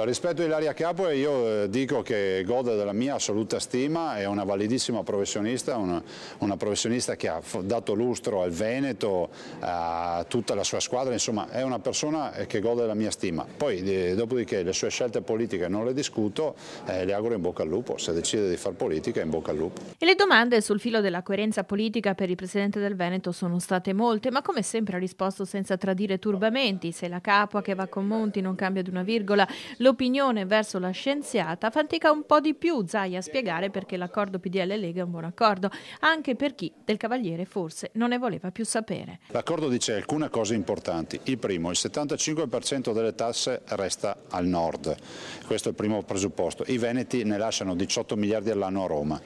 Rispetto a Ilaria Capua eh, io eh, dico che gode della mia assoluta stima, è una validissima professionista, una, una, professionista che ha dato lustro al Veneto, a tutta la sua squadra, insomma è una persona eh, che gode della mia stima. Poi dopodiché le sue scelte politiche non le discuto, eh, le auguro in bocca al lupo, se decide di far politica in bocca al lupo. E le domande sul filo della coerenza politica per il Presidente del Veneto sono state molte, ma come sempre ha risposto senza tradire turbamenti, se la Capua che va con Monti non cambia di una virgola, lo L'opinione verso la scienziata fatica un po' di più Zai a spiegare perché l'accordo PDL-Lega è un buon accordo, anche per chi del Cavaliere forse non ne voleva più sapere. L'accordo dice alcune cose importanti. Il primo, il 75% delle tasse resta al nord. Questo è il primo presupposto. I Veneti ne lasciano 18 miliardi all'anno a Roma.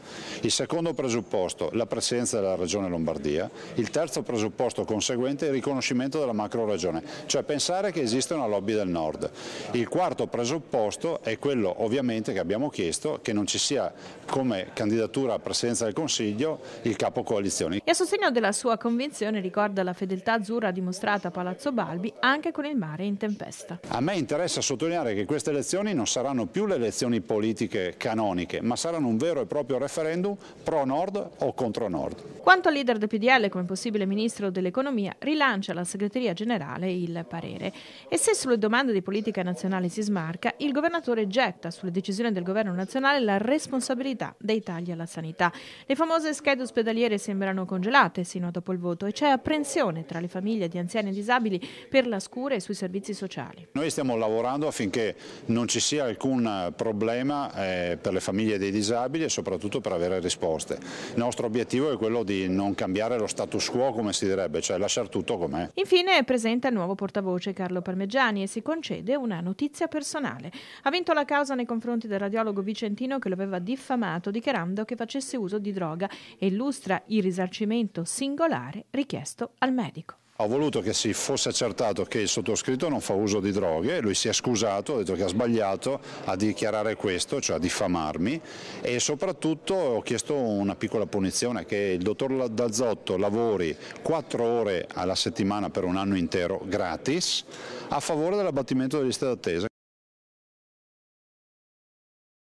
Il secondo presupposto, la presenza della regione Lombardia. Il terzo presupposto conseguente, il riconoscimento della macro regione, cioè pensare che esiste una lobby del nord. Il quarto presupposto caso opposto è quello ovviamente che abbiamo chiesto che non ci sia come candidatura a presidenza del Consiglio il capo coalizione. E a sostegno della sua convinzione ricorda la fedeltà azzurra dimostrata a Palazzo Balbi anche con il mare in tempesta. A me interessa sottolineare che queste elezioni non saranno più le elezioni politiche canoniche ma saranno un vero e proprio referendum pro nord o contro nord. Quanto al leader del PDL come possibile ministro dell'economia rilancia alla segreteria generale il parere e se sulle domande di politica nazionale si smarca pubblica, il governatore getta sulle decisioni del governo nazionale la responsabilità dei tagli alla sanità. Le famose schede ospedaliere sembrano congelate sino a dopo il voto e c'è apprensione tra le famiglie di anziani e disabili per la scura e sui servizi sociali. Noi stiamo lavorando affinché non ci sia alcun problema eh, per le famiglie dei disabili e soprattutto per avere risposte. Il nostro obiettivo è quello di non cambiare lo status quo come si direbbe, cioè lasciare tutto com'è. Infine è presente il nuovo portavoce Carlo Parmeggiani e si concede una notizia personale penale. Ha vinto la causa nei confronti del radiologo vicentino che lo aveva diffamato dichiarando che facesse uso di droga e illustra il risarcimento singolare richiesto al medico. Ho voluto che si fosse accertato che il sottoscritto non fa uso di droghe, lui si è scusato, ha detto che ha sbagliato a dichiarare questo, cioè a diffamarmi e soprattutto ho chiesto una piccola punizione che il dottor Dazzotto lavori 4 ore alla settimana per un anno intero gratis a favore dell'abbattimento delle liste d'attesa.